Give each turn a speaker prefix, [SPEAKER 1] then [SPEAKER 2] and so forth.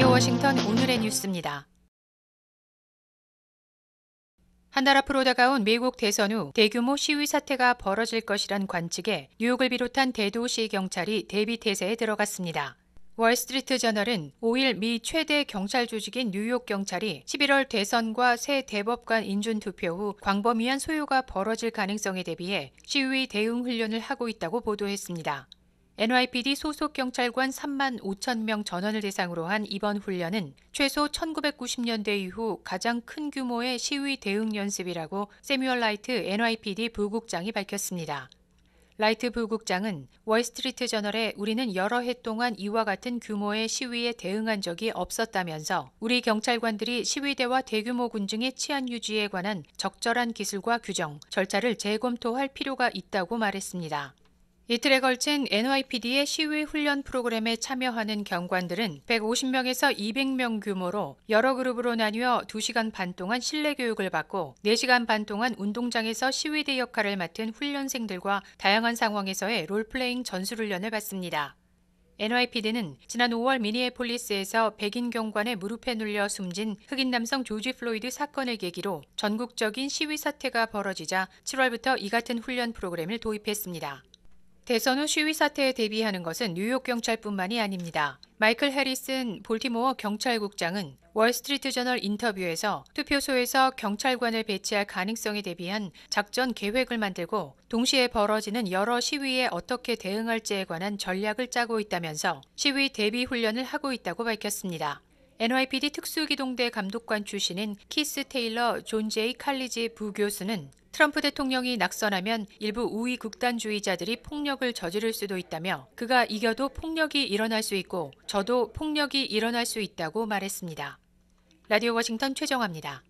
[SPEAKER 1] 라디오 워싱턴 오늘의 뉴스입니다. 한 달 앞으로 다가온 미국 대선 후 대규모 시위 사태가 벌어질 것이란 관측에 뉴욕을 비롯한 대도시 경찰이 대비 태세에 들어갔습니다. 월스트리트 저널은 5일 미 최대 경찰 조직인 뉴욕 경찰이 11월 대선과 새 대법관 인준 투표 후 광범위한 소요가 벌어질 가능성에 대비해 시위 대응 훈련을 하고 있다고 보도했습니다. NYPD 소속 경찰관 3만 5천 명 전원을 대상으로 한 이번 훈련은 최소 1990년대 이후 가장 큰 규모의 시위 대응 연습이라고 세뮤얼 라이트 NYPD 부국장이 밝혔습니다. 라이트 부국장은 월스트리트 저널에 우리는 여러 해 동안 이와 같은 규모의 시위에 대응한 적이 없었다면서 우리 경찰관들이 시위대와 대규모 군중의 치안 유지에 관한 적절한 기술과 규정, 절차를 재검토할 필요가 있다고 말했습니다. 이틀에 걸친 NYPD의 시위 훈련 프로그램에 참여하는 경관들은 150명에서 200명 규모로 여러 그룹으로 나뉘어 2시간 반 동안 실내 교육을 받고 4시간 반 동안 운동장에서 시위대 역할을 맡은 훈련생들과 다양한 상황에서의 롤플레잉 전술훈련을 받습니다. NYPD는 지난 5월 미니애폴리스에서 백인 경관의 무릎에 눌려 숨진 흑인 남성 조지 플로이드 사건을 계기로 전국적인 시위 사태가 벌어지자 7월부터 이 같은 훈련 프로그램을 도입했습니다. 대선 후 시위 사태에 대비하는 것은 뉴욕 경찰뿐만이 아닙니다. 마이클 해리슨 볼티모어 경찰국장은 월스트리트 저널 인터뷰에서 투표소에서 경찰관을 배치할 가능성에 대비한 작전 계획을 만들고 동시에 벌어지는 여러 시위에 어떻게 대응할지에 관한 전략을 짜고 있다면서 시위 대비 훈련을 하고 있다고 밝혔습니다. NYPD 특수기동대 감독관 출신인 키스 테일러 존 제이 칼리지 부교수는 트럼프 대통령이 낙선하면 일부 우위 극단주의자들이 폭력을 저지를 수도 있다며 그가 이겨도 폭력이 일어날 수 있고 저도 폭력이 일어날 수 있다고 말했습니다. 라디오 워싱턴 최정화입니다.